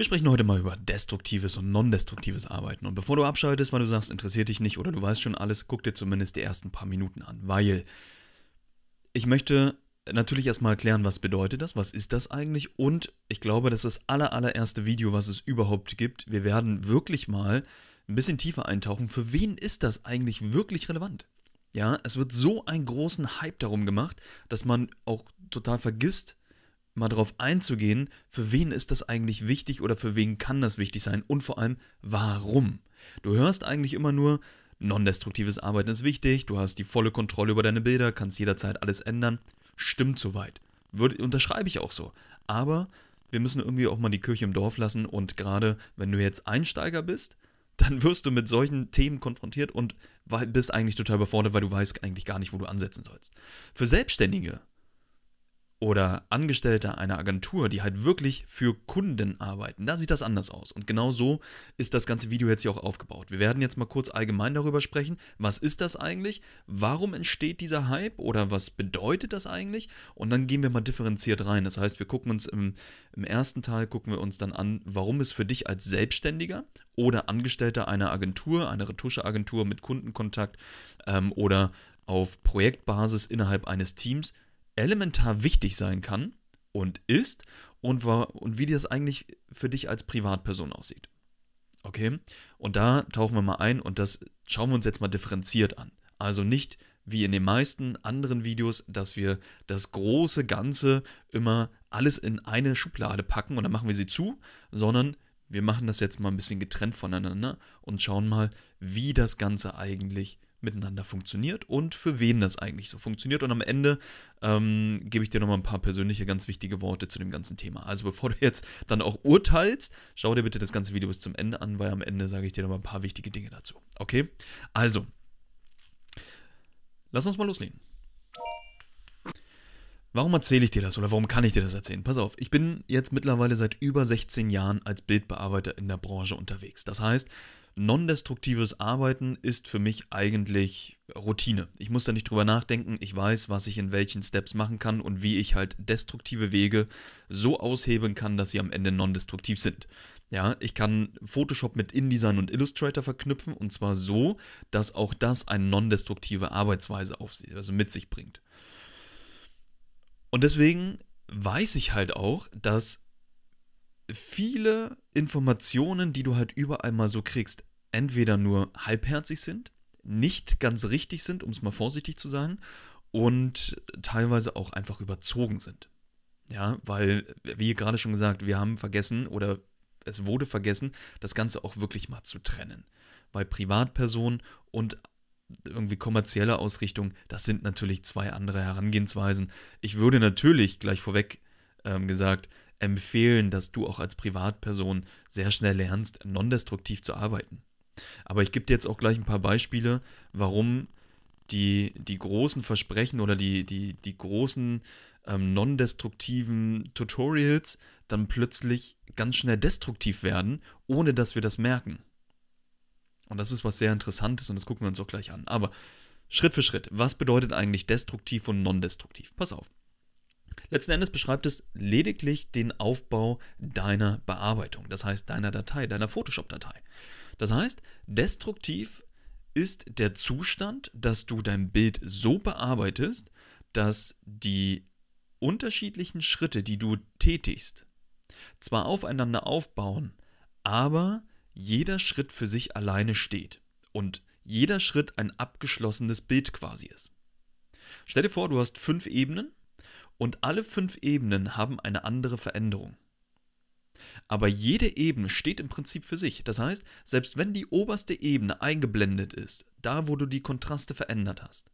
Wir sprechen heute mal über destruktives und non-destruktives Arbeiten. Und bevor du abschaltest, weil du sagst, interessiert dich nicht oder du weißt schon alles, guck dir zumindest die ersten paar Minuten an, weil ich möchte natürlich erstmal erklären, was bedeutet das, was ist das eigentlich und ich glaube, das ist das aller, allererste Video, was es überhaupt gibt. Wir werden wirklich mal ein bisschen tiefer eintauchen, für wen ist das eigentlich wirklich relevant? Ja, es wird so einen großen Hype darum gemacht, dass man auch total vergisst, mal darauf einzugehen, für wen ist das eigentlich wichtig oder für wen kann das wichtig sein und vor allem warum. Du hörst eigentlich immer nur, non-destruktives Arbeiten ist wichtig, du hast die volle Kontrolle über deine Bilder, kannst jederzeit alles ändern. Stimmt soweit. Würde, unterschreibe ich auch so. Aber wir müssen irgendwie auch mal die Kirche im Dorf lassen und gerade wenn du jetzt Einsteiger bist, dann wirst du mit solchen Themen konfrontiert und bist eigentlich total überfordert, weil du weißt eigentlich gar nicht, wo du ansetzen sollst. Für Selbstständige oder Angestellter einer Agentur, die halt wirklich für Kunden arbeiten, da sieht das anders aus. Und genau so ist das ganze Video jetzt hier auch aufgebaut. Wir werden jetzt mal kurz allgemein darüber sprechen, was ist das eigentlich, warum entsteht dieser Hype oder was bedeutet das eigentlich? Und dann gehen wir mal differenziert rein. Das heißt, wir gucken uns im, im ersten Teil, gucken wir uns dann an, warum es für dich als Selbstständiger oder Angestellter einer Agentur, einer Retuscheagentur mit Kundenkontakt ähm, oder auf Projektbasis innerhalb eines Teams elementar wichtig sein kann und ist und, und wie das eigentlich für dich als Privatperson aussieht. Okay? Und da tauchen wir mal ein und das schauen wir uns jetzt mal differenziert an. Also nicht wie in den meisten anderen Videos, dass wir das große Ganze immer alles in eine Schublade packen und dann machen wir sie zu, sondern wir machen das jetzt mal ein bisschen getrennt voneinander und schauen mal, wie das Ganze eigentlich miteinander funktioniert und für wen das eigentlich so funktioniert. Und am Ende ähm, gebe ich dir nochmal ein paar persönliche, ganz wichtige Worte zu dem ganzen Thema. Also bevor du jetzt dann auch urteilst, schau dir bitte das ganze Video bis zum Ende an, weil am Ende sage ich dir nochmal ein paar wichtige Dinge dazu. Okay? Also, lass uns mal loslegen. Warum erzähle ich dir das oder warum kann ich dir das erzählen? Pass auf, ich bin jetzt mittlerweile seit über 16 Jahren als Bildbearbeiter in der Branche unterwegs. Das heißt, Nondestruktives Arbeiten ist für mich eigentlich Routine. Ich muss da nicht drüber nachdenken. Ich weiß, was ich in welchen Steps machen kann und wie ich halt destruktive Wege so aushebeln kann, dass sie am Ende nondestruktiv sind. Ja, ich kann Photoshop mit InDesign und Illustrator verknüpfen und zwar so, dass auch das eine nondestruktive Arbeitsweise auf sie, also mit sich bringt. Und deswegen weiß ich halt auch, dass viele Informationen, die du halt überall mal so kriegst, entweder nur halbherzig sind, nicht ganz richtig sind, um es mal vorsichtig zu sagen, und teilweise auch einfach überzogen sind. Ja, weil, wie gerade schon gesagt, wir haben vergessen oder es wurde vergessen, das Ganze auch wirklich mal zu trennen. Weil Privatperson und irgendwie kommerzielle Ausrichtung, das sind natürlich zwei andere Herangehensweisen. Ich würde natürlich gleich vorweg ähm, gesagt empfehlen, dass du auch als Privatperson sehr schnell lernst, nondestruktiv zu arbeiten. Aber ich gebe dir jetzt auch gleich ein paar Beispiele, warum die, die großen Versprechen oder die, die, die großen ähm, non-destruktiven Tutorials dann plötzlich ganz schnell destruktiv werden, ohne dass wir das merken. Und das ist was sehr Interessantes und das gucken wir uns auch gleich an. Aber Schritt für Schritt, was bedeutet eigentlich destruktiv und non-destruktiv? Pass auf. Letzten Endes beschreibt es lediglich den Aufbau deiner Bearbeitung, das heißt deiner Datei, deiner Photoshop-Datei. Das heißt, destruktiv ist der Zustand, dass du dein Bild so bearbeitest, dass die unterschiedlichen Schritte, die du tätigst, zwar aufeinander aufbauen, aber jeder Schritt für sich alleine steht und jeder Schritt ein abgeschlossenes Bild quasi ist. Stell dir vor, du hast fünf Ebenen und alle fünf Ebenen haben eine andere Veränderung. Aber jede Ebene steht im Prinzip für sich. Das heißt, selbst wenn die oberste Ebene eingeblendet ist, da wo du die Kontraste verändert hast,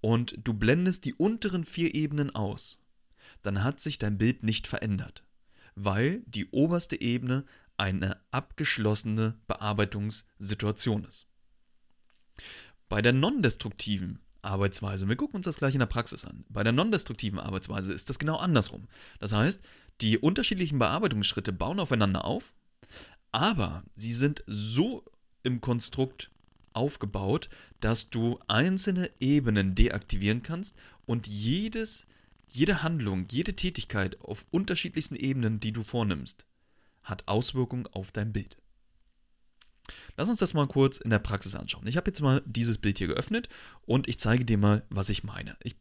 und du blendest die unteren vier Ebenen aus, dann hat sich dein Bild nicht verändert, weil die oberste Ebene eine abgeschlossene Bearbeitungssituation ist. Bei der non-destruktiven Arbeitsweise, wir gucken uns das gleich in der Praxis an, bei der non-destruktiven Arbeitsweise ist das genau andersrum. Das heißt, die unterschiedlichen Bearbeitungsschritte bauen aufeinander auf, aber sie sind so im Konstrukt aufgebaut, dass du einzelne Ebenen deaktivieren kannst und jedes, jede Handlung, jede Tätigkeit auf unterschiedlichsten Ebenen, die du vornimmst, hat Auswirkungen auf dein Bild. Lass uns das mal kurz in der Praxis anschauen. Ich habe jetzt mal dieses Bild hier geöffnet und ich zeige dir mal, was ich meine. Ich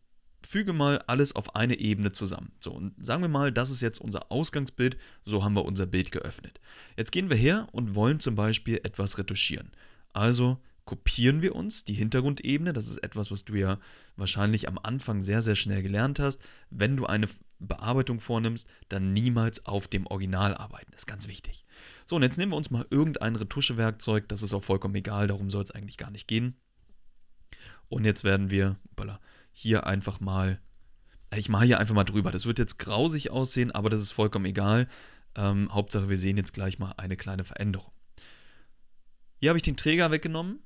füge mal alles auf eine Ebene zusammen. So, und sagen wir mal, das ist jetzt unser Ausgangsbild, so haben wir unser Bild geöffnet. Jetzt gehen wir her und wollen zum Beispiel etwas retuschieren. Also kopieren wir uns die Hintergrundebene, das ist etwas, was du ja wahrscheinlich am Anfang sehr, sehr schnell gelernt hast. Wenn du eine Bearbeitung vornimmst, dann niemals auf dem Original arbeiten, das ist ganz wichtig. So, und jetzt nehmen wir uns mal irgendein Retuschewerkzeug, das ist auch vollkommen egal, darum soll es eigentlich gar nicht gehen. Und jetzt werden wir, hoppala, hier einfach mal, äh, ich mache hier einfach mal drüber. Das wird jetzt grausig aussehen, aber das ist vollkommen egal. Ähm, Hauptsache, wir sehen jetzt gleich mal eine kleine Veränderung. Hier habe ich den Träger weggenommen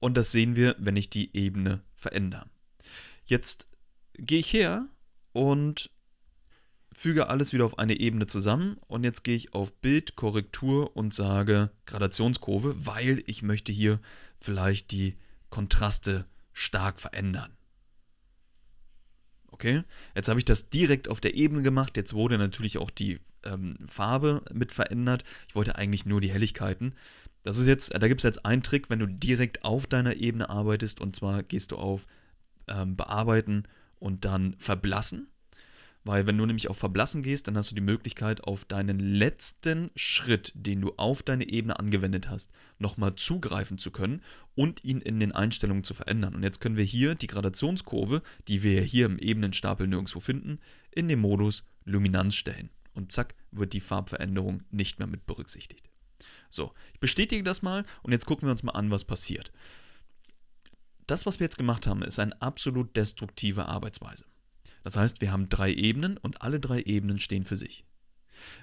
und das sehen wir, wenn ich die Ebene verändere. Jetzt gehe ich her und füge alles wieder auf eine Ebene zusammen und jetzt gehe ich auf Bild, Korrektur und sage Gradationskurve, weil ich möchte hier vielleicht die Kontraste verändern stark verändern. Okay, jetzt habe ich das direkt auf der Ebene gemacht. Jetzt wurde natürlich auch die ähm, Farbe mit verändert. Ich wollte eigentlich nur die Helligkeiten. Das ist jetzt, da gibt es jetzt einen Trick, wenn du direkt auf deiner Ebene arbeitest und zwar gehst du auf ähm, Bearbeiten und dann Verblassen. Weil wenn du nämlich auf Verblassen gehst, dann hast du die Möglichkeit, auf deinen letzten Schritt, den du auf deine Ebene angewendet hast, nochmal zugreifen zu können und ihn in den Einstellungen zu verändern. Und jetzt können wir hier die Gradationskurve, die wir hier im Ebenenstapel nirgendwo finden, in den Modus Luminanz stellen. Und zack, wird die Farbveränderung nicht mehr mit berücksichtigt. So, ich bestätige das mal und jetzt gucken wir uns mal an, was passiert. Das, was wir jetzt gemacht haben, ist eine absolut destruktive Arbeitsweise. Das heißt, wir haben drei Ebenen und alle drei Ebenen stehen für sich.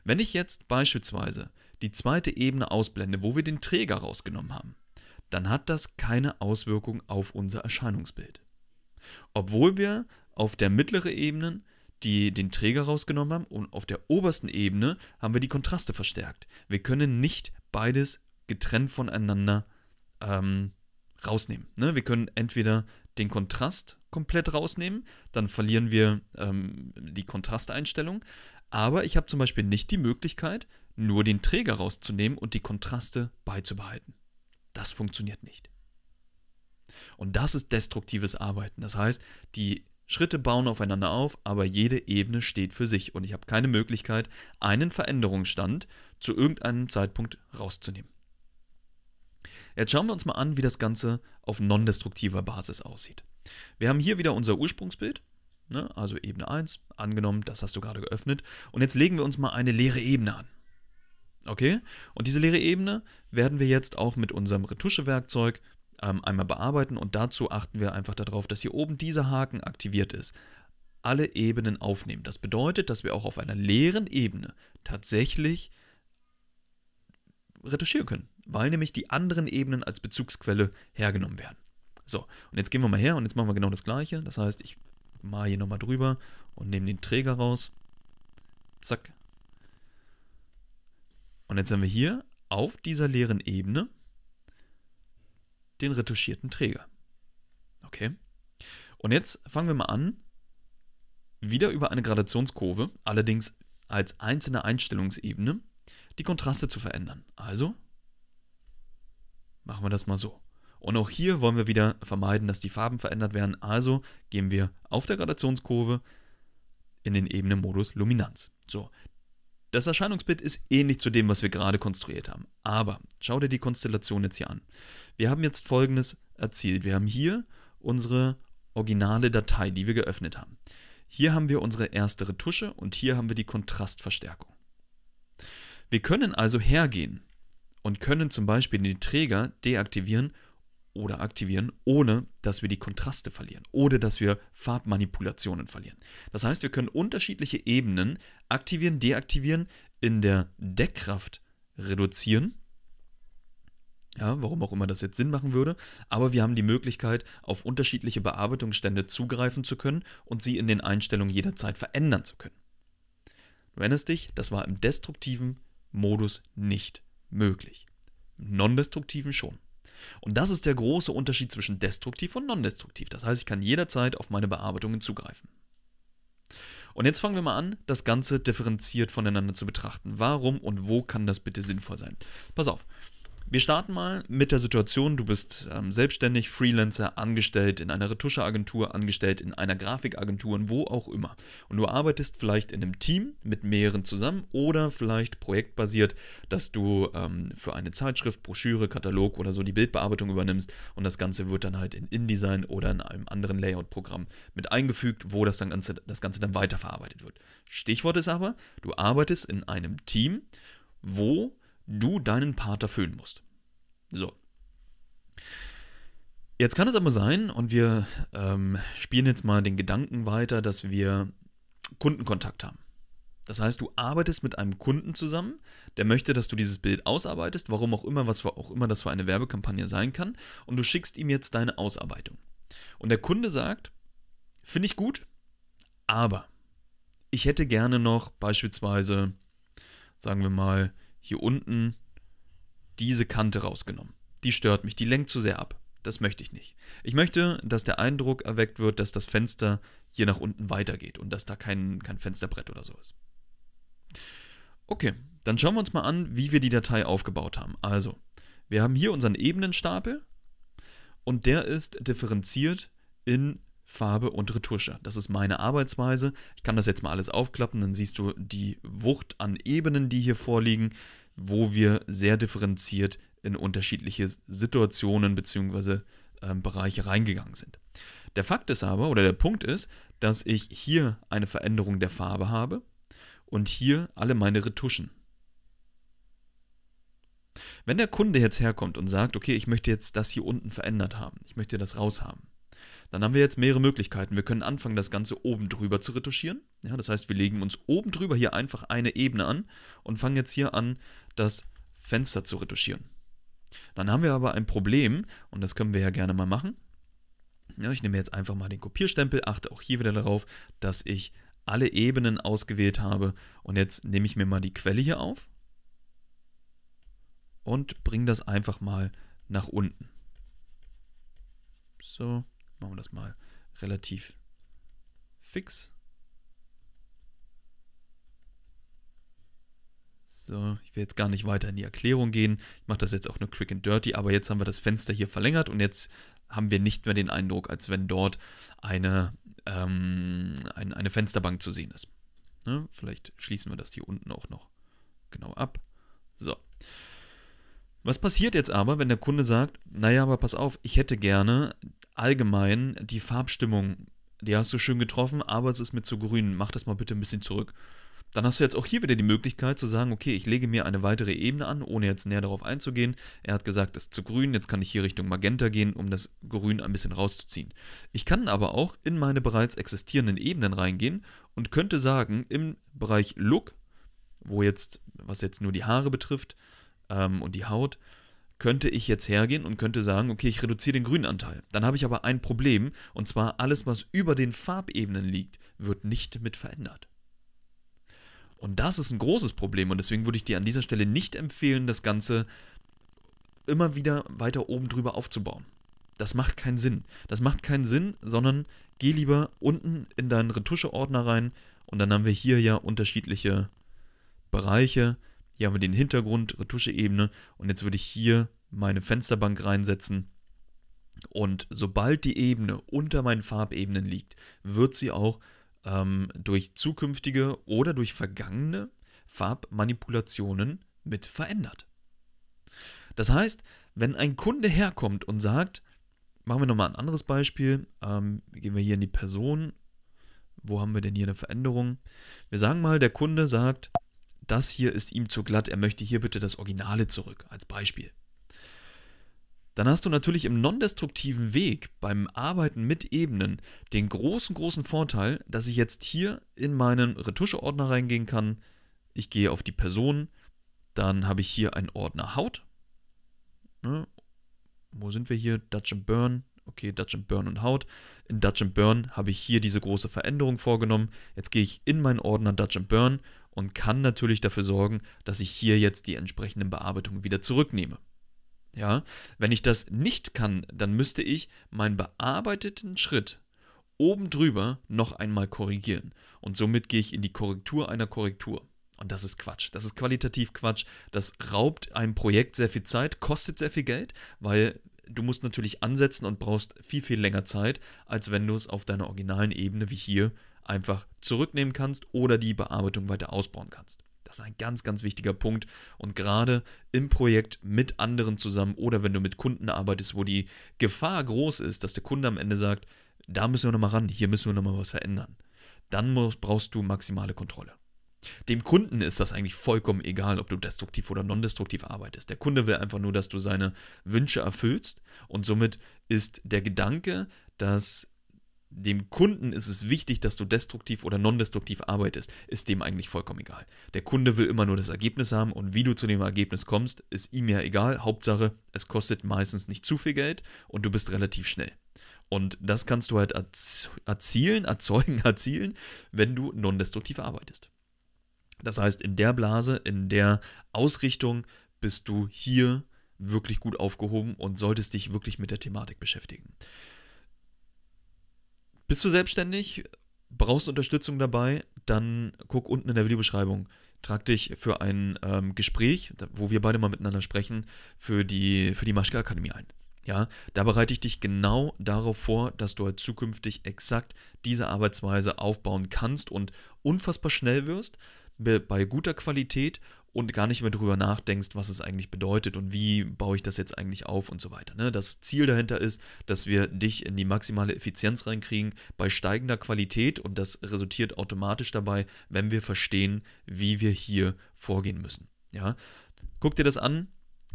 Wenn ich jetzt beispielsweise die zweite Ebene ausblende, wo wir den Träger rausgenommen haben, dann hat das keine Auswirkung auf unser Erscheinungsbild. Obwohl wir auf der mittleren Ebene die den Träger rausgenommen haben und auf der obersten Ebene haben wir die Kontraste verstärkt. Wir können nicht beides getrennt voneinander ähm, rausnehmen. Ne? Wir können entweder den Kontrast komplett rausnehmen, dann verlieren wir ähm, die Kontrasteinstellung. Aber ich habe zum Beispiel nicht die Möglichkeit, nur den Träger rauszunehmen und die Kontraste beizubehalten. Das funktioniert nicht. Und das ist destruktives Arbeiten. Das heißt, die Schritte bauen aufeinander auf, aber jede Ebene steht für sich und ich habe keine Möglichkeit, einen Veränderungsstand zu irgendeinem Zeitpunkt rauszunehmen. Jetzt schauen wir uns mal an, wie das Ganze auf non-destruktiver Basis aussieht. Wir haben hier wieder unser Ursprungsbild, ne, also Ebene 1, angenommen, das hast du gerade geöffnet. Und jetzt legen wir uns mal eine leere Ebene an. Okay? Und diese leere Ebene werden wir jetzt auch mit unserem Retuschewerkzeug ähm, einmal bearbeiten und dazu achten wir einfach darauf, dass hier oben dieser Haken aktiviert ist. Alle Ebenen aufnehmen. Das bedeutet, dass wir auch auf einer leeren Ebene tatsächlich retuschieren können weil nämlich die anderen Ebenen als Bezugsquelle hergenommen werden. So, und jetzt gehen wir mal her und jetzt machen wir genau das gleiche. Das heißt, ich mal hier nochmal drüber und nehme den Träger raus. Zack. Und jetzt haben wir hier auf dieser leeren Ebene den retuschierten Träger. Okay. Und jetzt fangen wir mal an, wieder über eine Gradationskurve, allerdings als einzelne Einstellungsebene, die Kontraste zu verändern. Also Machen wir das mal so. Und auch hier wollen wir wieder vermeiden, dass die Farben verändert werden. Also gehen wir auf der Gradationskurve in den Ebenenmodus Luminanz. So, das Erscheinungsbild ist ähnlich zu dem, was wir gerade konstruiert haben. Aber schau dir die Konstellation jetzt hier an. Wir haben jetzt folgendes erzielt. Wir haben hier unsere originale Datei, die wir geöffnet haben. Hier haben wir unsere erste Retusche und hier haben wir die Kontrastverstärkung. Wir können also hergehen und können zum Beispiel die Träger deaktivieren oder aktivieren, ohne dass wir die Kontraste verlieren, ohne dass wir Farbmanipulationen verlieren. Das heißt, wir können unterschiedliche Ebenen aktivieren, deaktivieren, in der Deckkraft reduzieren. Ja, warum auch immer das jetzt Sinn machen würde, aber wir haben die Möglichkeit, auf unterschiedliche Bearbeitungsstände zugreifen zu können und sie in den Einstellungen jederzeit verändern zu können. Du erinnerst dich, das war im destruktiven Modus nicht möglich. Non-destruktiven schon. Und das ist der große Unterschied zwischen destruktiv und non-destruktiv. Das heißt, ich kann jederzeit auf meine Bearbeitungen zugreifen. Und jetzt fangen wir mal an, das Ganze differenziert voneinander zu betrachten. Warum und wo kann das bitte sinnvoll sein? Pass auf, wir starten mal mit der Situation, du bist ähm, selbstständig, Freelancer, angestellt in einer Retuscheagentur, angestellt in einer Grafikagentur und wo auch immer. Und du arbeitest vielleicht in einem Team mit mehreren zusammen oder vielleicht projektbasiert, dass du ähm, für eine Zeitschrift, Broschüre, Katalog oder so die Bildbearbeitung übernimmst und das Ganze wird dann halt in InDesign oder in einem anderen Layout-Programm mit eingefügt, wo das, dann Ganze, das Ganze dann weiterverarbeitet wird. Stichwort ist aber, du arbeitest in einem Team, wo du deinen Part erfüllen musst. So. Jetzt kann es aber sein, und wir ähm, spielen jetzt mal den Gedanken weiter, dass wir Kundenkontakt haben. Das heißt, du arbeitest mit einem Kunden zusammen, der möchte, dass du dieses Bild ausarbeitest, warum auch immer, was für, auch immer das für eine Werbekampagne sein kann, und du schickst ihm jetzt deine Ausarbeitung. Und der Kunde sagt, finde ich gut, aber ich hätte gerne noch beispielsweise, sagen wir mal, hier unten diese Kante rausgenommen. Die stört mich, die lenkt zu sehr ab. Das möchte ich nicht. Ich möchte, dass der Eindruck erweckt wird, dass das Fenster hier nach unten weitergeht und dass da kein, kein Fensterbrett oder so ist. Okay, dann schauen wir uns mal an, wie wir die Datei aufgebaut haben. Also, wir haben hier unseren Ebenenstapel und der ist differenziert in Farbe und Retusche. Das ist meine Arbeitsweise. Ich kann das jetzt mal alles aufklappen, dann siehst du die Wucht an Ebenen, die hier vorliegen, wo wir sehr differenziert in unterschiedliche Situationen bzw. Ähm, Bereiche reingegangen sind. Der Fakt ist aber, oder der Punkt ist, dass ich hier eine Veränderung der Farbe habe und hier alle meine Retuschen. Wenn der Kunde jetzt herkommt und sagt, okay, ich möchte jetzt das hier unten verändert haben, ich möchte das raus haben, dann haben wir jetzt mehrere Möglichkeiten. Wir können anfangen, das Ganze oben drüber zu retuschieren. Ja, das heißt, wir legen uns oben drüber hier einfach eine Ebene an und fangen jetzt hier an, das Fenster zu retuschieren. Dann haben wir aber ein Problem, und das können wir ja gerne mal machen. Ja, ich nehme jetzt einfach mal den Kopierstempel, achte auch hier wieder darauf, dass ich alle Ebenen ausgewählt habe. Und jetzt nehme ich mir mal die Quelle hier auf und bringe das einfach mal nach unten. So machen wir das mal relativ fix. So, ich will jetzt gar nicht weiter in die Erklärung gehen. Ich mache das jetzt auch nur quick and dirty, aber jetzt haben wir das Fenster hier verlängert und jetzt haben wir nicht mehr den Eindruck, als wenn dort eine, ähm, ein, eine Fensterbank zu sehen ist. Ne? Vielleicht schließen wir das hier unten auch noch genau ab. So. Was passiert jetzt aber, wenn der Kunde sagt, naja, aber pass auf, ich hätte gerne allgemein die Farbstimmung, die hast du schön getroffen, aber es ist mir zu grün, mach das mal bitte ein bisschen zurück. Dann hast du jetzt auch hier wieder die Möglichkeit zu sagen, okay, ich lege mir eine weitere Ebene an, ohne jetzt näher darauf einzugehen. Er hat gesagt, es ist zu grün, jetzt kann ich hier Richtung Magenta gehen, um das Grün ein bisschen rauszuziehen. Ich kann aber auch in meine bereits existierenden Ebenen reingehen und könnte sagen, im Bereich Look, wo jetzt, was jetzt nur die Haare betrifft ähm, und die Haut, könnte ich jetzt hergehen und könnte sagen, okay, ich reduziere den grünen Anteil. Dann habe ich aber ein Problem, und zwar alles, was über den Farbebenen liegt, wird nicht mit verändert. Und das ist ein großes Problem und deswegen würde ich dir an dieser Stelle nicht empfehlen, das Ganze immer wieder weiter oben drüber aufzubauen. Das macht keinen Sinn. Das macht keinen Sinn, sondern geh lieber unten in deinen Retusche-Ordner rein und dann haben wir hier ja unterschiedliche Bereiche. Hier haben wir den Hintergrund, Retuscheebene und jetzt würde ich hier meine Fensterbank reinsetzen. Und sobald die Ebene unter meinen Farbebenen liegt, wird sie auch ähm, durch zukünftige oder durch vergangene Farbmanipulationen mit verändert. Das heißt, wenn ein Kunde herkommt und sagt, machen wir nochmal ein anderes Beispiel, ähm, gehen wir hier in die Person, wo haben wir denn hier eine Veränderung? Wir sagen mal, der Kunde sagt, das hier ist ihm zu glatt, er möchte hier bitte das Originale zurück, als Beispiel. Dann hast du natürlich im non-destruktiven Weg beim Arbeiten mit Ebenen den großen, großen Vorteil, dass ich jetzt hier in meinen Retusche-Ordner reingehen kann. Ich gehe auf die Person, dann habe ich hier einen Ordner Haut. Ne? Wo sind wir hier? Dutch and Burn. Okay, Dutch and Burn und Haut. In Dutch and Burn habe ich hier diese große Veränderung vorgenommen. Jetzt gehe ich in meinen Ordner Dutch and Burn und kann natürlich dafür sorgen, dass ich hier jetzt die entsprechenden Bearbeitungen wieder zurücknehme. Ja, wenn ich das nicht kann, dann müsste ich meinen bearbeiteten Schritt oben drüber noch einmal korrigieren. Und somit gehe ich in die Korrektur einer Korrektur. Und das ist Quatsch. Das ist qualitativ Quatsch. Das raubt einem Projekt sehr viel Zeit, kostet sehr viel Geld, weil du musst natürlich ansetzen und brauchst viel, viel länger Zeit, als wenn du es auf deiner originalen Ebene wie hier einfach zurücknehmen kannst oder die Bearbeitung weiter ausbauen kannst. Das ist ein ganz, ganz wichtiger Punkt. Und gerade im Projekt mit anderen zusammen oder wenn du mit Kunden arbeitest, wo die Gefahr groß ist, dass der Kunde am Ende sagt, da müssen wir nochmal ran, hier müssen wir nochmal was verändern. Dann musst, brauchst du maximale Kontrolle. Dem Kunden ist das eigentlich vollkommen egal, ob du destruktiv oder non-destruktiv arbeitest. Der Kunde will einfach nur, dass du seine Wünsche erfüllst und somit ist der Gedanke, dass dem Kunden ist es wichtig, dass du destruktiv oder non-destruktiv arbeitest, ist dem eigentlich vollkommen egal. Der Kunde will immer nur das Ergebnis haben und wie du zu dem Ergebnis kommst, ist ihm ja egal. Hauptsache, es kostet meistens nicht zu viel Geld und du bist relativ schnell. Und das kannst du halt erzielen, erzeugen, erzielen, wenn du non-destruktiv arbeitest. Das heißt, in der Blase, in der Ausrichtung bist du hier wirklich gut aufgehoben und solltest dich wirklich mit der Thematik beschäftigen. Bist du selbstständig? Brauchst Unterstützung dabei? Dann guck unten in der Videobeschreibung. Trag dich für ein ähm, Gespräch, wo wir beide mal miteinander sprechen, für die, für die Maschka Akademie ein. Ja, da bereite ich dich genau darauf vor, dass du halt zukünftig exakt diese Arbeitsweise aufbauen kannst und unfassbar schnell wirst, bei guter Qualität und gar nicht mehr drüber nachdenkst, was es eigentlich bedeutet und wie baue ich das jetzt eigentlich auf und so weiter. Ne? Das Ziel dahinter ist, dass wir dich in die maximale Effizienz reinkriegen bei steigender Qualität und das resultiert automatisch dabei, wenn wir verstehen, wie wir hier vorgehen müssen. Ja? Guck dir das an,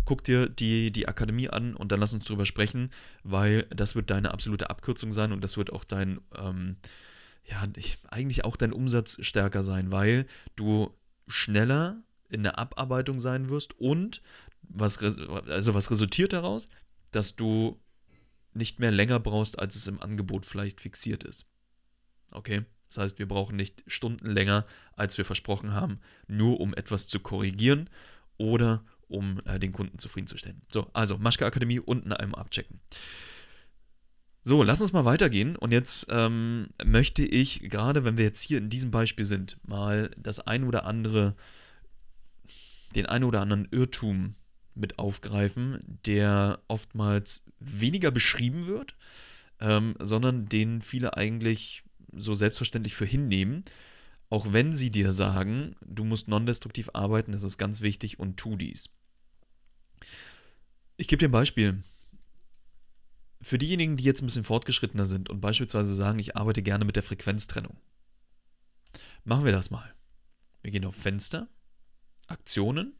guck dir die, die Akademie an und dann lass uns drüber sprechen, weil das wird deine absolute Abkürzung sein und das wird auch dein, ähm, ja, eigentlich auch dein Umsatz stärker sein, weil du schneller in der Abarbeitung sein wirst und was, also was resultiert daraus, dass du nicht mehr länger brauchst, als es im Angebot vielleicht fixiert ist. Okay? Das heißt, wir brauchen nicht Stunden länger, als wir versprochen haben, nur um etwas zu korrigieren oder um äh, den Kunden zufriedenzustellen. So, also Maschke Akademie unten einmal abchecken. So, lass uns mal weitergehen. Und jetzt ähm, möchte ich, gerade wenn wir jetzt hier in diesem Beispiel sind, mal das ein oder andere äh, den einen oder anderen Irrtum mit aufgreifen, der oftmals weniger beschrieben wird, ähm, sondern den viele eigentlich so selbstverständlich für hinnehmen, auch wenn sie dir sagen, du musst nondestruktiv arbeiten, das ist ganz wichtig und tu dies. Ich gebe dir ein Beispiel. Für diejenigen, die jetzt ein bisschen fortgeschrittener sind und beispielsweise sagen, ich arbeite gerne mit der Frequenztrennung. Machen wir das mal. Wir gehen auf Fenster, Aktionen.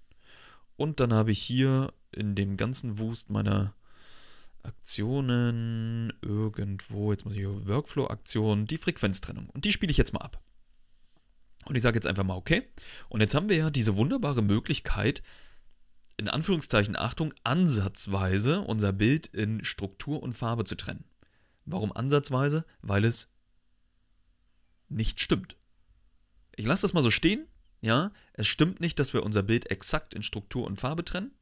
Und dann habe ich hier in dem ganzen Wust meiner Aktionen irgendwo, jetzt muss ich hier Workflow-Aktionen, die Frequenztrennung. Und die spiele ich jetzt mal ab. Und ich sage jetzt einfach mal okay. Und jetzt haben wir ja diese wunderbare Möglichkeit, in Anführungszeichen Achtung, ansatzweise unser Bild in Struktur und Farbe zu trennen. Warum ansatzweise? Weil es nicht stimmt. Ich lasse das mal so stehen ja, es stimmt nicht, dass wir unser Bild exakt in Struktur und Farbe trennen,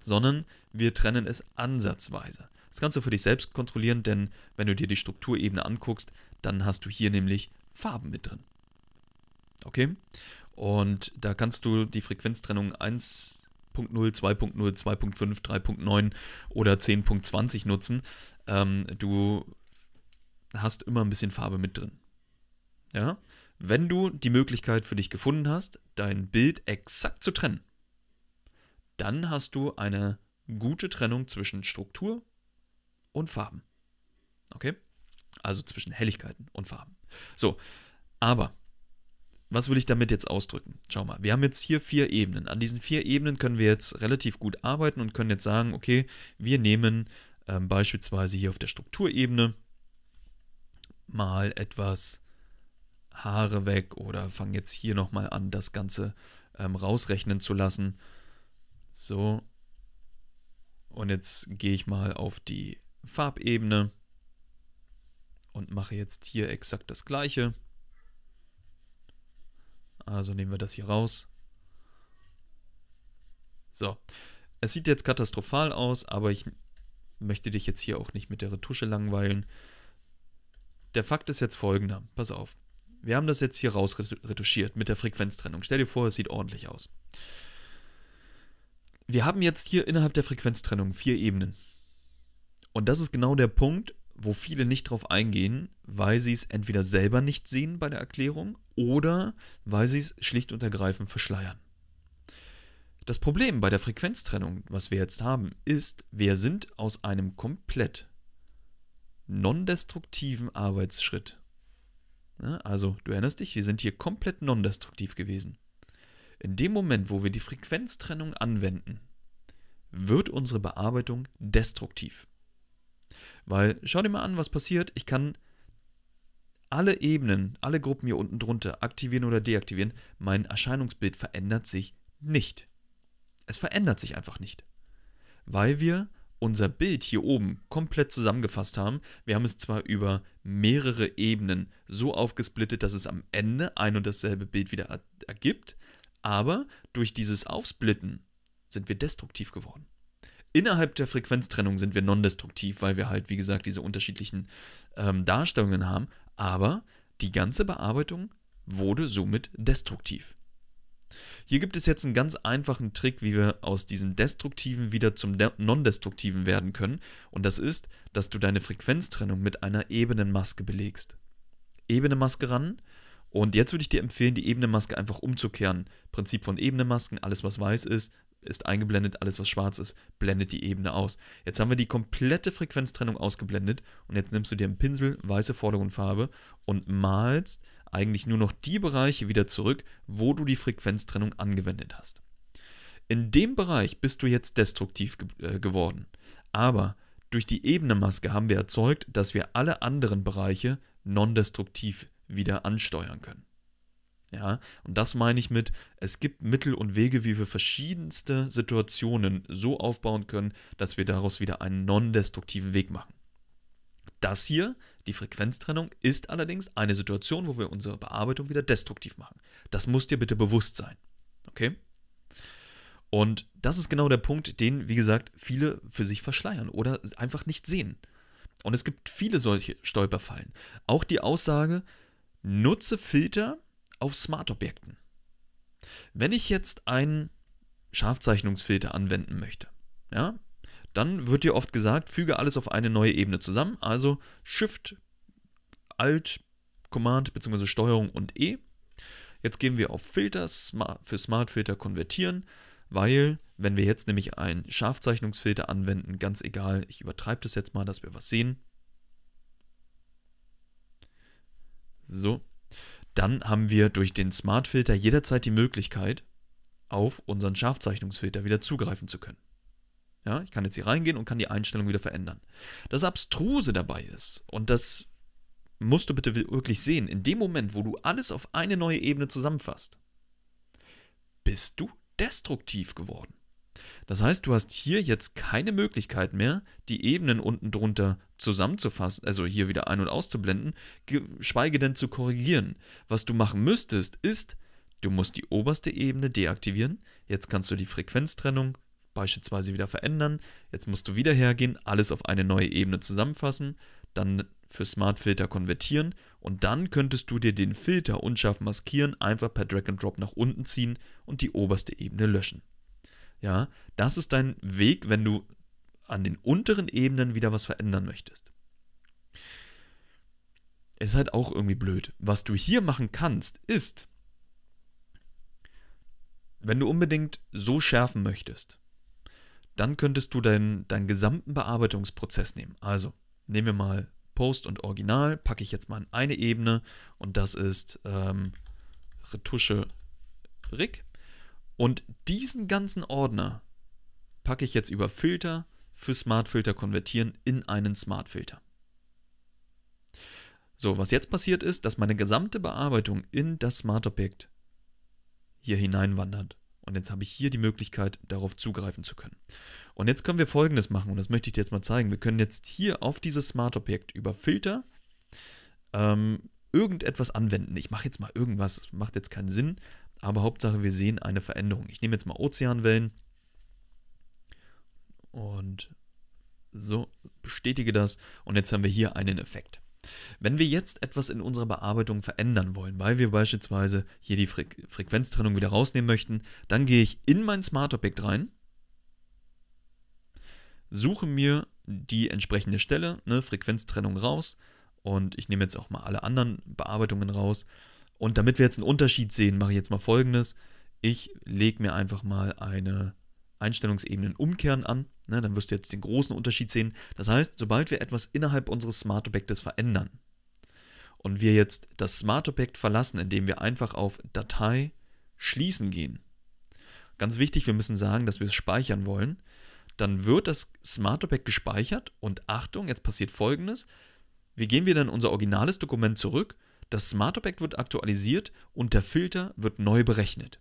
sondern wir trennen es ansatzweise. Das kannst du für dich selbst kontrollieren, denn wenn du dir die Strukturebene anguckst, dann hast du hier nämlich Farben mit drin. Okay? Und da kannst du die Frequenztrennung 1.0, 2.0, 2.5, 3.9 oder 10.20 nutzen. Ähm, du hast immer ein bisschen Farbe mit drin. Ja? wenn du die Möglichkeit für dich gefunden hast, dein Bild exakt zu trennen, dann hast du eine gute Trennung zwischen Struktur und Farben. Okay? Also zwischen Helligkeiten und Farben. So, aber was will ich damit jetzt ausdrücken? Schau mal, wir haben jetzt hier vier Ebenen. An diesen vier Ebenen können wir jetzt relativ gut arbeiten und können jetzt sagen, okay, wir nehmen ähm, beispielsweise hier auf der Strukturebene mal etwas Haare weg oder fange jetzt hier nochmal an, das Ganze ähm, rausrechnen zu lassen. So. Und jetzt gehe ich mal auf die Farbebene und mache jetzt hier exakt das gleiche. Also nehmen wir das hier raus. So. Es sieht jetzt katastrophal aus, aber ich möchte dich jetzt hier auch nicht mit der Retusche langweilen. Der Fakt ist jetzt folgender. Pass auf. Wir haben das jetzt hier rausretuschiert mit der Frequenztrennung. Stell dir vor, es sieht ordentlich aus. Wir haben jetzt hier innerhalb der Frequenztrennung vier Ebenen. Und das ist genau der Punkt, wo viele nicht drauf eingehen, weil sie es entweder selber nicht sehen bei der Erklärung oder weil sie es schlicht und ergreifend verschleiern. Das Problem bei der Frequenztrennung, was wir jetzt haben, ist, wir sind aus einem komplett non-destruktiven Arbeitsschritt Ne? Also, du erinnerst dich, wir sind hier komplett nondestruktiv gewesen. In dem Moment, wo wir die Frequenztrennung anwenden, wird unsere Bearbeitung destruktiv. Weil, schau dir mal an, was passiert. Ich kann alle Ebenen, alle Gruppen hier unten drunter aktivieren oder deaktivieren. Mein Erscheinungsbild verändert sich nicht. Es verändert sich einfach nicht. Weil wir unser Bild hier oben komplett zusammengefasst haben. Wir haben es zwar über mehrere Ebenen so aufgesplittet, dass es am Ende ein und dasselbe Bild wieder ergibt, aber durch dieses Aufsplitten sind wir destruktiv geworden. Innerhalb der Frequenztrennung sind wir non-destruktiv, weil wir halt, wie gesagt, diese unterschiedlichen ähm, Darstellungen haben, aber die ganze Bearbeitung wurde somit destruktiv. Hier gibt es jetzt einen ganz einfachen Trick, wie wir aus diesem Destruktiven wieder zum Non-Destruktiven werden können, und das ist, dass du deine Frequenztrennung mit einer ebenen Maske belegst. Ebene Maske ran, und jetzt würde ich dir empfehlen, die ebene Maske einfach umzukehren. Prinzip von ebene Masken, alles was weiß ist, ist eingeblendet, alles was schwarz ist, blendet die Ebene aus. Jetzt haben wir die komplette Frequenztrennung ausgeblendet und jetzt nimmst du dir einen Pinsel, weiße Vordergrundfarbe und malst eigentlich nur noch die Bereiche wieder zurück, wo du die Frequenztrennung angewendet hast. In dem Bereich bist du jetzt destruktiv ge äh, geworden. Aber durch die ebene haben wir erzeugt, dass wir alle anderen Bereiche non-destruktiv wieder ansteuern können. Ja, und das meine ich mit, es gibt Mittel und Wege, wie wir verschiedenste Situationen so aufbauen können, dass wir daraus wieder einen non-destruktiven Weg machen. Das hier die Frequenztrennung ist allerdings eine Situation, wo wir unsere Bearbeitung wieder destruktiv machen. Das muss dir bitte bewusst sein. Okay? Und das ist genau der Punkt, den, wie gesagt, viele für sich verschleiern oder einfach nicht sehen. Und es gibt viele solche Stolperfallen. Auch die Aussage, nutze Filter auf Smart-Objekten. Wenn ich jetzt einen Scharfzeichnungsfilter anwenden möchte, ja, dann wird dir oft gesagt, füge alles auf eine neue Ebene zusammen, also Shift, Alt, Command bzw. Steuerung und E. Jetzt gehen wir auf Filter, für Smart Filter konvertieren, weil wenn wir jetzt nämlich einen Scharfzeichnungsfilter anwenden, ganz egal, ich übertreibe das jetzt mal, dass wir was sehen. So, dann haben wir durch den Smart Filter jederzeit die Möglichkeit, auf unseren Scharfzeichnungsfilter wieder zugreifen zu können. Ja, ich kann jetzt hier reingehen und kann die Einstellung wieder verändern. Das Abstruse dabei ist, und das musst du bitte wirklich sehen, in dem Moment, wo du alles auf eine neue Ebene zusammenfasst, bist du destruktiv geworden. Das heißt, du hast hier jetzt keine Möglichkeit mehr, die Ebenen unten drunter zusammenzufassen, also hier wieder ein- und auszublenden, geschweige denn zu korrigieren. Was du machen müsstest, ist, du musst die oberste Ebene deaktivieren, jetzt kannst du die Frequenztrennung beispielsweise wieder verändern. Jetzt musst du wieder hergehen, alles auf eine neue Ebene zusammenfassen, dann für Smart Filter konvertieren und dann könntest du dir den Filter unscharf maskieren, einfach per Drag and Drop nach unten ziehen und die oberste Ebene löschen. Ja, das ist dein Weg, wenn du an den unteren Ebenen wieder was verändern möchtest. Ist halt auch irgendwie blöd. Was du hier machen kannst, ist, wenn du unbedingt so schärfen möchtest, dann könntest du deinen, deinen gesamten Bearbeitungsprozess nehmen. Also nehmen wir mal Post und Original, packe ich jetzt mal in eine Ebene und das ist ähm, Retusche Rick. Und diesen ganzen Ordner packe ich jetzt über Filter für Smart Filter konvertieren in einen Smart Filter. So, was jetzt passiert ist, dass meine gesamte Bearbeitung in das Smart Objekt hier hineinwandert. Und jetzt habe ich hier die Möglichkeit, darauf zugreifen zu können. Und jetzt können wir folgendes machen, und das möchte ich dir jetzt mal zeigen. Wir können jetzt hier auf dieses Smart-Objekt über Filter ähm, irgendetwas anwenden. Ich mache jetzt mal irgendwas, macht jetzt keinen Sinn, aber Hauptsache, wir sehen eine Veränderung. Ich nehme jetzt mal Ozeanwellen und so bestätige das. Und jetzt haben wir hier einen Effekt. Wenn wir jetzt etwas in unserer Bearbeitung verändern wollen, weil wir beispielsweise hier die Fre Frequenztrennung wieder rausnehmen möchten, dann gehe ich in mein Smart Object rein, suche mir die entsprechende Stelle, ne, Frequenztrennung raus und ich nehme jetzt auch mal alle anderen Bearbeitungen raus. Und damit wir jetzt einen Unterschied sehen, mache ich jetzt mal folgendes. Ich lege mir einfach mal eine Einstellungsebenen umkehren an. Ne, dann wirst du jetzt den großen Unterschied sehen. Das heißt, sobald wir etwas innerhalb unseres Smart-Objektes verändern und wir jetzt das Smart-Objekt verlassen, indem wir einfach auf Datei schließen gehen, ganz wichtig, wir müssen sagen, dass wir es speichern wollen, dann wird das Smart-Objekt gespeichert und Achtung, jetzt passiert folgendes. Wir gehen wieder in unser originales Dokument zurück, das Smart-Objekt wird aktualisiert und der Filter wird neu berechnet.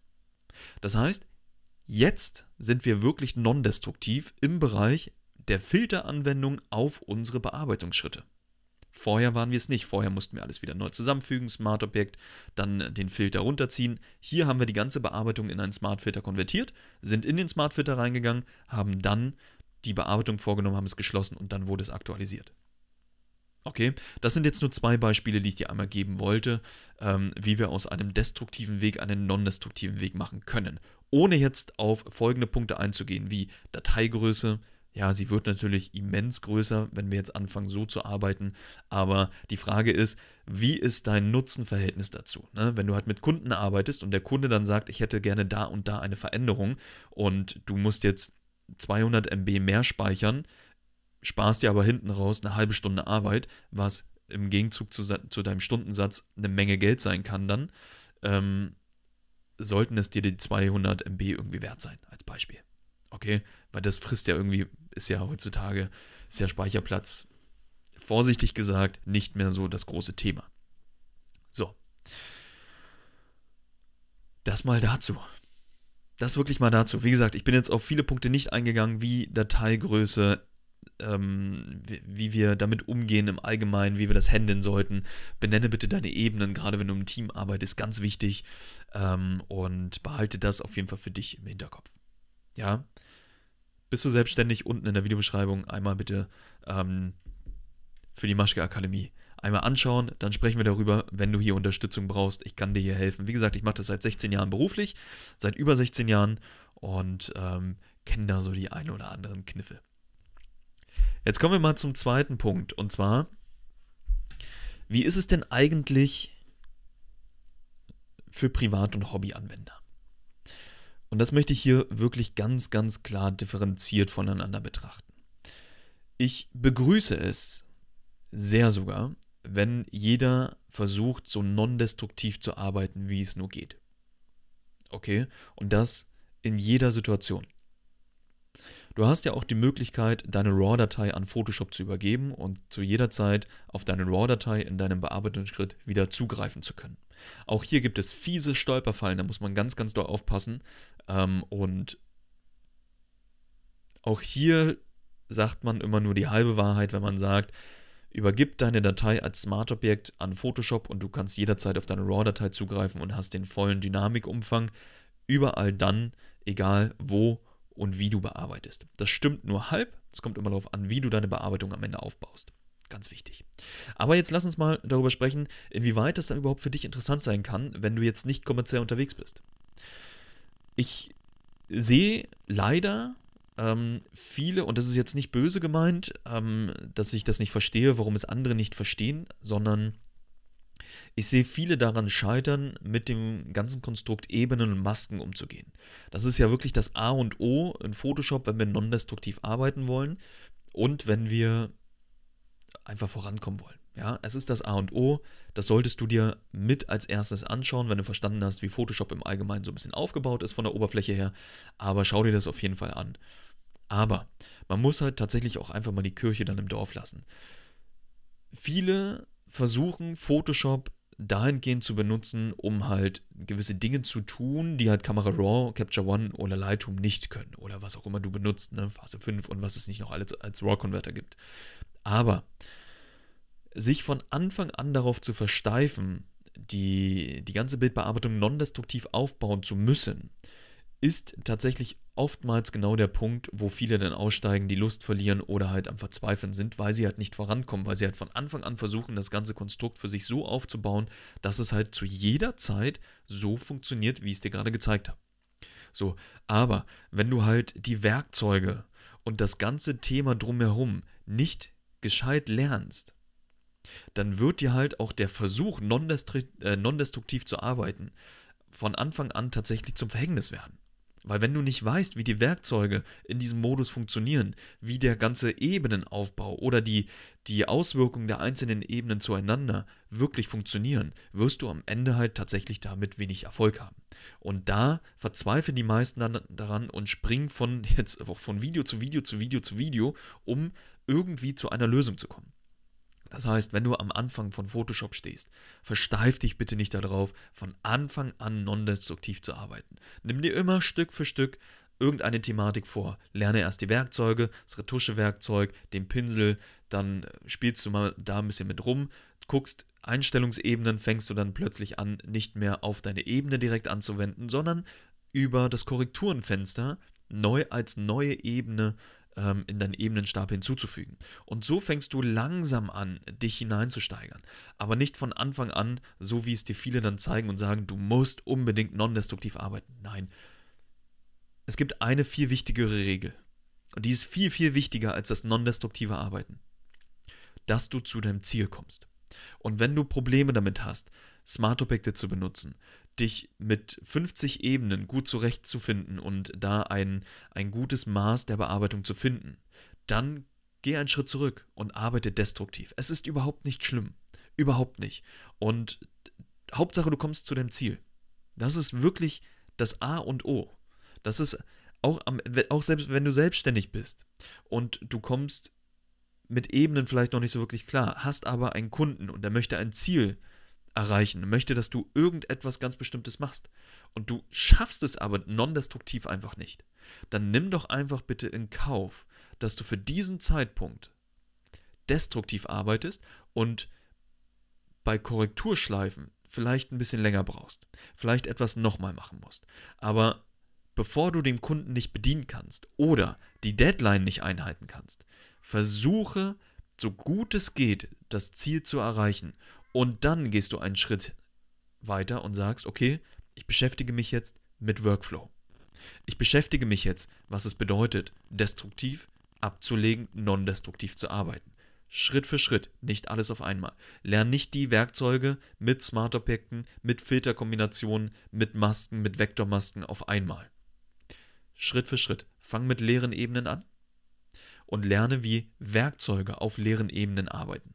Das heißt, Jetzt sind wir wirklich non-destruktiv im Bereich der Filteranwendung auf unsere Bearbeitungsschritte. Vorher waren wir es nicht. Vorher mussten wir alles wieder neu zusammenfügen, Smart Objekt, dann den Filter runterziehen. Hier haben wir die ganze Bearbeitung in einen Smart Filter konvertiert, sind in den Smart Filter reingegangen, haben dann die Bearbeitung vorgenommen, haben es geschlossen und dann wurde es aktualisiert. Okay, das sind jetzt nur zwei Beispiele, die ich dir einmal geben wollte, ähm, wie wir aus einem destruktiven Weg einen non-destruktiven Weg machen können. Ohne jetzt auf folgende Punkte einzugehen, wie Dateigröße, ja, sie wird natürlich immens größer, wenn wir jetzt anfangen, so zu arbeiten. Aber die Frage ist, wie ist dein Nutzenverhältnis dazu? Ne? Wenn du halt mit Kunden arbeitest und der Kunde dann sagt, ich hätte gerne da und da eine Veränderung und du musst jetzt 200 MB mehr speichern, sparst dir aber hinten raus eine halbe Stunde Arbeit, was im Gegenzug zu, zu deinem Stundensatz eine Menge Geld sein kann dann, ähm, sollten es dir die 200 MB irgendwie wert sein, als Beispiel. Okay, weil das frisst ja irgendwie, ist ja heutzutage, ist ja Speicherplatz, vorsichtig gesagt, nicht mehr so das große Thema. So. Das mal dazu. Das wirklich mal dazu. Wie gesagt, ich bin jetzt auf viele Punkte nicht eingegangen, wie Dateigröße, ähm, wie wir damit umgehen im Allgemeinen, wie wir das handeln sollten. Benenne bitte deine Ebenen, gerade wenn du im Team arbeitest, ganz wichtig. Ähm, und behalte das auf jeden Fall für dich im Hinterkopf. Ja? Bist du selbstständig? Unten in der Videobeschreibung einmal bitte ähm, für die Maschke Akademie einmal anschauen, dann sprechen wir darüber, wenn du hier Unterstützung brauchst. Ich kann dir hier helfen. Wie gesagt, ich mache das seit 16 Jahren beruflich, seit über 16 Jahren und ähm, kenne da so die ein oder anderen Kniffe. Jetzt kommen wir mal zum zweiten Punkt. Und zwar, wie ist es denn eigentlich für Privat- und Hobbyanwender? Und das möchte ich hier wirklich ganz, ganz klar differenziert voneinander betrachten. Ich begrüße es sehr sogar, wenn jeder versucht, so nondestruktiv zu arbeiten, wie es nur geht. Okay? Und das in jeder Situation. Du hast ja auch die Möglichkeit, deine RAW-Datei an Photoshop zu übergeben und zu jeder Zeit auf deine RAW-Datei in deinem Bearbeitungsschritt wieder zugreifen zu können. Auch hier gibt es fiese Stolperfallen, da muss man ganz, ganz doll aufpassen. Ähm, und auch hier sagt man immer nur die halbe Wahrheit, wenn man sagt, übergib deine Datei als Smart-Objekt an Photoshop und du kannst jederzeit auf deine RAW-Datei zugreifen und hast den vollen Dynamikumfang überall dann, egal wo und wie du bearbeitest. Das stimmt nur halb. Es kommt immer darauf an, wie du deine Bearbeitung am Ende aufbaust. Ganz wichtig. Aber jetzt lass uns mal darüber sprechen, inwieweit das dann überhaupt für dich interessant sein kann, wenn du jetzt nicht kommerziell unterwegs bist. Ich sehe leider ähm, viele, und das ist jetzt nicht böse gemeint, ähm, dass ich das nicht verstehe, warum es andere nicht verstehen, sondern ich sehe viele daran scheitern, mit dem ganzen Konstrukt Ebenen und Masken umzugehen. Das ist ja wirklich das A und O in Photoshop, wenn wir non-destruktiv arbeiten wollen und wenn wir einfach vorankommen wollen. Ja, es ist das A und O. Das solltest du dir mit als erstes anschauen, wenn du verstanden hast, wie Photoshop im Allgemeinen so ein bisschen aufgebaut ist von der Oberfläche her. Aber schau dir das auf jeden Fall an. Aber man muss halt tatsächlich auch einfach mal die Kirche dann im Dorf lassen. Viele versuchen, Photoshop dahingehend zu benutzen, um halt gewisse Dinge zu tun, die halt Camera Raw, Capture One oder Lightroom nicht können oder was auch immer du benutzt, ne? Phase 5 und was es nicht noch alles als RAW-Converter gibt. Aber sich von Anfang an darauf zu versteifen, die, die ganze Bildbearbeitung non-destruktiv aufbauen zu müssen, ist tatsächlich oftmals genau der Punkt, wo viele dann aussteigen, die Lust verlieren oder halt am Verzweifeln sind, weil sie halt nicht vorankommen, weil sie halt von Anfang an versuchen, das ganze Konstrukt für sich so aufzubauen, dass es halt zu jeder Zeit so funktioniert, wie ich es dir gerade gezeigt habe. So, aber wenn du halt die Werkzeuge und das ganze Thema drumherum nicht gescheit lernst, dann wird dir halt auch der Versuch, äh, nondestruktiv zu arbeiten, von Anfang an tatsächlich zum Verhängnis werden. Weil wenn du nicht weißt, wie die Werkzeuge in diesem Modus funktionieren, wie der ganze Ebenenaufbau oder die, die Auswirkungen der einzelnen Ebenen zueinander wirklich funktionieren, wirst du am Ende halt tatsächlich damit wenig Erfolg haben. Und da verzweifeln die meisten dann daran und springen von jetzt von Video zu Video zu Video zu Video, um irgendwie zu einer Lösung zu kommen. Das heißt, wenn du am Anfang von Photoshop stehst, versteif dich bitte nicht darauf, von Anfang an non-destruktiv zu arbeiten. Nimm dir immer Stück für Stück irgendeine Thematik vor. Lerne erst die Werkzeuge, das Retuschewerkzeug, den Pinsel, dann äh, spielst du mal da ein bisschen mit rum, guckst Einstellungsebenen, fängst du dann plötzlich an, nicht mehr auf deine Ebene direkt anzuwenden, sondern über das Korrekturenfenster neu als neue Ebene ähm, in deinen Ebenenstab hinzuzufügen. Und so fängst du langsam an, dich hineinzusteigern. Aber nicht von Anfang an, so wie es dir viele dann zeigen und sagen, du musst unbedingt non-destruktiv arbeiten. Nein. Es gibt eine viel wichtigere Regel. Und die ist viel, viel wichtiger als das non-destruktive Arbeiten. Dass du zu deinem Ziel kommst. Und wenn du Probleme damit hast, Smart-Objekte zu benutzen, dich mit 50 Ebenen gut zurechtzufinden und da ein, ein gutes Maß der Bearbeitung zu finden, dann geh einen Schritt zurück und arbeite destruktiv. Es ist überhaupt nicht schlimm. Überhaupt nicht. Und Hauptsache, du kommst zu deinem Ziel. Das ist wirklich das A und O. Das ist auch, am, auch selbst, wenn du selbstständig bist und du kommst mit Ebenen vielleicht noch nicht so wirklich klar, hast aber einen Kunden und der möchte ein Ziel erreichen, möchte, dass du irgendetwas ganz Bestimmtes machst und du schaffst es aber nondestruktiv einfach nicht, dann nimm doch einfach bitte in Kauf, dass du für diesen Zeitpunkt destruktiv arbeitest und bei Korrekturschleifen vielleicht ein bisschen länger brauchst, vielleicht etwas nochmal machen musst. Aber bevor du dem Kunden nicht bedienen kannst oder die Deadline nicht einhalten kannst, versuche so gut es geht, das Ziel zu erreichen und dann gehst du einen Schritt weiter und sagst, okay, ich beschäftige mich jetzt mit Workflow. Ich beschäftige mich jetzt, was es bedeutet, destruktiv abzulegen, non-destruktiv zu arbeiten. Schritt für Schritt, nicht alles auf einmal. Lern nicht die Werkzeuge mit Smart-Objekten, mit Filterkombinationen, mit Masken, mit Vektormasken auf einmal. Schritt für Schritt. Fang mit leeren Ebenen an und lerne, wie Werkzeuge auf leeren Ebenen arbeiten.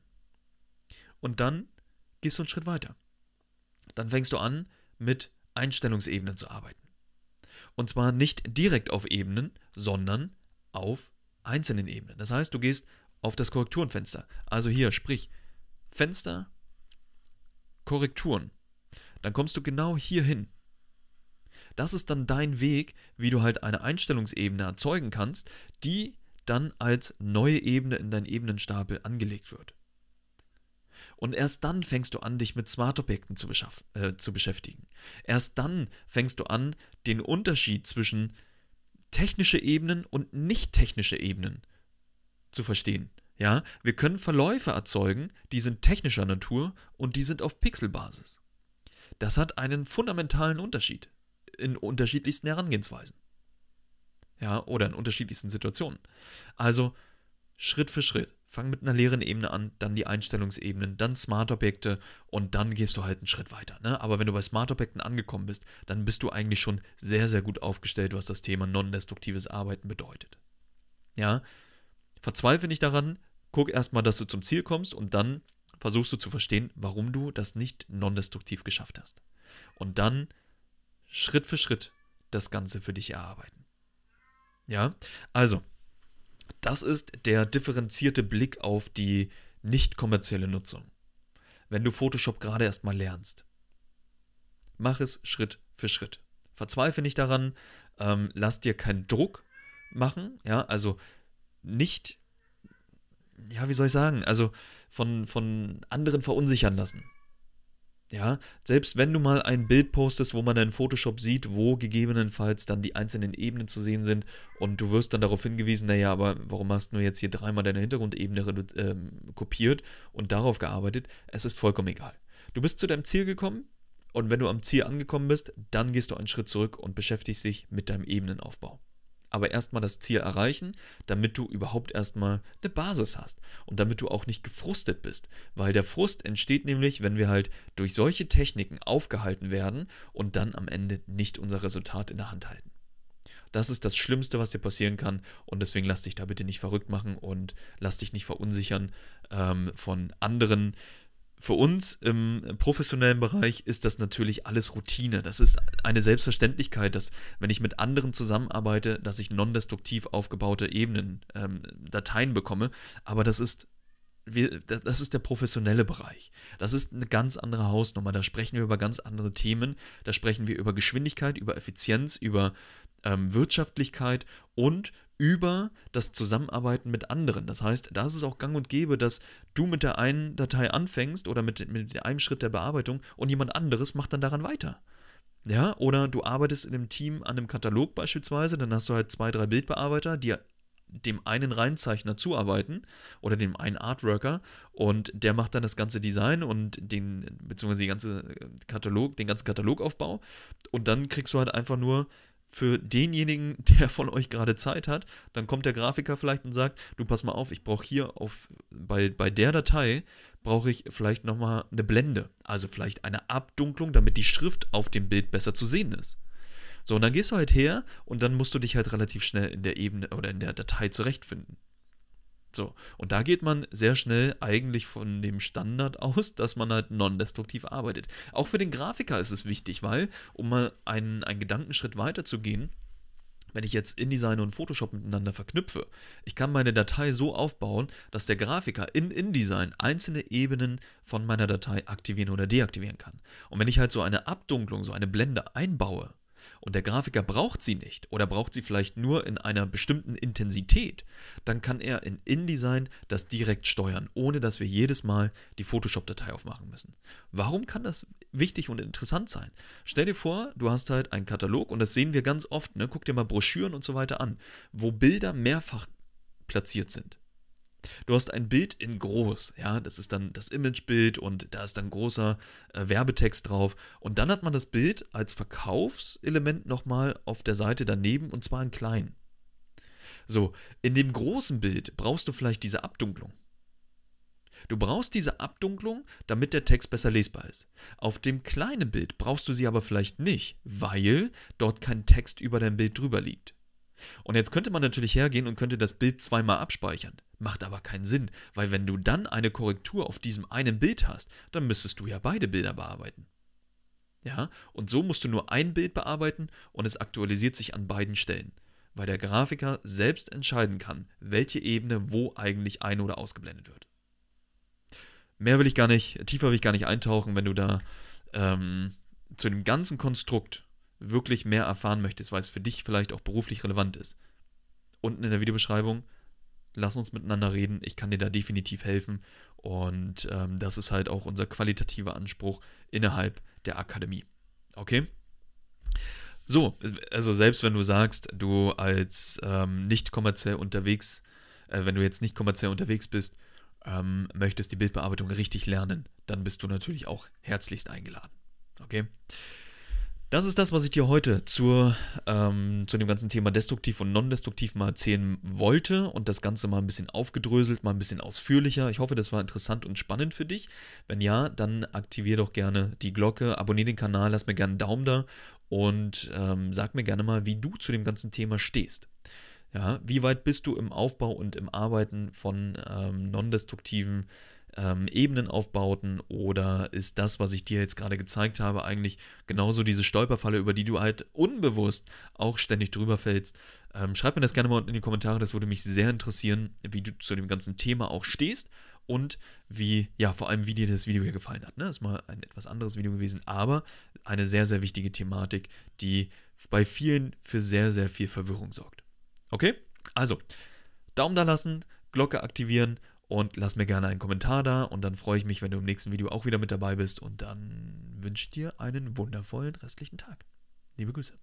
Und dann gehst du einen Schritt weiter. Dann fängst du an, mit Einstellungsebenen zu arbeiten. Und zwar nicht direkt auf Ebenen, sondern auf einzelnen Ebenen. Das heißt, du gehst auf das Korrekturenfenster. Also hier, sprich, Fenster, Korrekturen. Dann kommst du genau hier hin. Das ist dann dein Weg, wie du halt eine Einstellungsebene erzeugen kannst, die dann als neue Ebene in deinen Ebenenstapel angelegt wird. Und erst dann fängst du an, dich mit Smart-Objekten zu, äh, zu beschäftigen. Erst dann fängst du an, den Unterschied zwischen technische Ebenen und nicht technische Ebenen zu verstehen. Ja, wir können Verläufe erzeugen, die sind technischer Natur und die sind auf Pixelbasis. Das hat einen fundamentalen Unterschied in unterschiedlichsten Herangehensweisen. Ja, oder in unterschiedlichsten Situationen. Also Schritt für Schritt. Fang mit einer leeren Ebene an, dann die Einstellungsebenen, dann Smart-Objekte und dann gehst du halt einen Schritt weiter. Ne? Aber wenn du bei Smart-Objekten angekommen bist, dann bist du eigentlich schon sehr, sehr gut aufgestellt, was das Thema non-destruktives Arbeiten bedeutet. Ja, verzweifle nicht daran, guck erstmal, dass du zum Ziel kommst und dann versuchst du zu verstehen, warum du das nicht non-destruktiv geschafft hast. Und dann Schritt für Schritt das Ganze für dich erarbeiten. Ja, also das ist der differenzierte Blick auf die nicht kommerzielle Nutzung. Wenn du Photoshop gerade erst mal lernst, mach es Schritt für Schritt. Verzweifle nicht daran, ähm, lass dir keinen Druck machen, ja, also nicht, ja, wie soll ich sagen, also von, von anderen verunsichern lassen. Ja, selbst wenn du mal ein Bild postest, wo man dann Photoshop sieht, wo gegebenenfalls dann die einzelnen Ebenen zu sehen sind und du wirst dann darauf hingewiesen, naja, aber warum hast du jetzt hier dreimal deine Hintergrundebene äh, kopiert und darauf gearbeitet? Es ist vollkommen egal. Du bist zu deinem Ziel gekommen und wenn du am Ziel angekommen bist, dann gehst du einen Schritt zurück und beschäftigst dich mit deinem Ebenenaufbau aber erstmal das Ziel erreichen, damit du überhaupt erstmal eine Basis hast und damit du auch nicht gefrustet bist, weil der Frust entsteht nämlich, wenn wir halt durch solche Techniken aufgehalten werden und dann am Ende nicht unser Resultat in der Hand halten. Das ist das Schlimmste, was dir passieren kann und deswegen lass dich da bitte nicht verrückt machen und lass dich nicht verunsichern ähm, von anderen für uns im professionellen Bereich ist das natürlich alles Routine. Das ist eine Selbstverständlichkeit, dass wenn ich mit anderen zusammenarbeite, dass ich non-destruktiv aufgebaute Ebenen, ähm, Dateien bekomme. Aber das ist, wir, das, das ist der professionelle Bereich. Das ist eine ganz andere Hausnummer. Da sprechen wir über ganz andere Themen. Da sprechen wir über Geschwindigkeit, über Effizienz, über ähm, Wirtschaftlichkeit und über das Zusammenarbeiten mit anderen. Das heißt, da ist es auch gang und gäbe, dass du mit der einen Datei anfängst oder mit, mit einem Schritt der Bearbeitung und jemand anderes macht dann daran weiter. Ja, oder du arbeitest in einem Team an einem Katalog beispielsweise, dann hast du halt zwei, drei Bildbearbeiter, die dem einen Reinzeichner zuarbeiten oder dem einen Artworker und der macht dann das ganze Design und den, beziehungsweise die ganze Katalog, den ganzen Katalogaufbau und dann kriegst du halt einfach nur für denjenigen, der von euch gerade Zeit hat, dann kommt der Grafiker vielleicht und sagt, du pass mal auf, ich brauche hier auf bei, bei der Datei brauche ich vielleicht nochmal eine Blende, also vielleicht eine Abdunklung, damit die Schrift auf dem Bild besser zu sehen ist. So und dann gehst du halt her und dann musst du dich halt relativ schnell in der Ebene oder in der Datei zurechtfinden. So, und da geht man sehr schnell eigentlich von dem Standard aus, dass man halt non-destruktiv arbeitet. Auch für den Grafiker ist es wichtig, weil, um mal einen, einen Gedankenschritt weiter zu gehen, wenn ich jetzt InDesign und Photoshop miteinander verknüpfe, ich kann meine Datei so aufbauen, dass der Grafiker in InDesign einzelne Ebenen von meiner Datei aktivieren oder deaktivieren kann. Und wenn ich halt so eine Abdunklung, so eine Blende einbaue, und der Grafiker braucht sie nicht oder braucht sie vielleicht nur in einer bestimmten Intensität, dann kann er in InDesign das direkt steuern, ohne dass wir jedes Mal die Photoshop-Datei aufmachen müssen. Warum kann das wichtig und interessant sein? Stell dir vor, du hast halt einen Katalog und das sehen wir ganz oft, ne? guck dir mal Broschüren und so weiter an, wo Bilder mehrfach platziert sind. Du hast ein Bild in groß, ja, das ist dann das Imagebild und da ist dann großer äh, Werbetext drauf. Und dann hat man das Bild als Verkaufselement nochmal auf der Seite daneben und zwar in klein. So, in dem großen Bild brauchst du vielleicht diese Abdunklung. Du brauchst diese Abdunklung, damit der Text besser lesbar ist. Auf dem kleinen Bild brauchst du sie aber vielleicht nicht, weil dort kein Text über dein Bild drüber liegt. Und jetzt könnte man natürlich hergehen und könnte das Bild zweimal abspeichern. Macht aber keinen Sinn, weil wenn du dann eine Korrektur auf diesem einen Bild hast, dann müsstest du ja beide Bilder bearbeiten. Ja, und so musst du nur ein Bild bearbeiten und es aktualisiert sich an beiden Stellen, weil der Grafiker selbst entscheiden kann, welche Ebene wo eigentlich ein- oder ausgeblendet wird. Mehr will ich gar nicht, tiefer will ich gar nicht eintauchen, wenn du da ähm, zu dem ganzen Konstrukt wirklich mehr erfahren möchtest, weil es für dich vielleicht auch beruflich relevant ist. Unten in der Videobeschreibung, lass uns miteinander reden, ich kann dir da definitiv helfen und ähm, das ist halt auch unser qualitativer Anspruch innerhalb der Akademie. Okay? So, also selbst wenn du sagst, du als ähm, nicht kommerziell unterwegs, äh, wenn du jetzt nicht kommerziell unterwegs bist, ähm, möchtest die Bildbearbeitung richtig lernen, dann bist du natürlich auch herzlichst eingeladen. Okay? Das ist das, was ich dir heute zur, ähm, zu dem ganzen Thema destruktiv und non-destruktiv mal erzählen wollte und das Ganze mal ein bisschen aufgedröselt, mal ein bisschen ausführlicher. Ich hoffe, das war interessant und spannend für dich. Wenn ja, dann aktiviere doch gerne die Glocke, abonniere den Kanal, lass mir gerne einen Daumen da und ähm, sag mir gerne mal, wie du zu dem ganzen Thema stehst. Ja, wie weit bist du im Aufbau und im Arbeiten von ähm, non-destruktiven ähm, Ebenen aufbauten oder ist das, was ich dir jetzt gerade gezeigt habe, eigentlich genauso diese Stolperfalle, über die du halt unbewusst auch ständig drüber fällst? Ähm, schreib mir das gerne mal unten in die Kommentare, das würde mich sehr interessieren, wie du zu dem ganzen Thema auch stehst und wie, ja, vor allem, wie dir das Video hier gefallen hat. Ne? ist mal ein etwas anderes Video gewesen, aber eine sehr, sehr wichtige Thematik, die bei vielen für sehr, sehr viel Verwirrung sorgt. Okay? Also, Daumen da lassen, Glocke aktivieren und lass mir gerne einen Kommentar da und dann freue ich mich, wenn du im nächsten Video auch wieder mit dabei bist und dann wünsche ich dir einen wundervollen restlichen Tag. Liebe Grüße.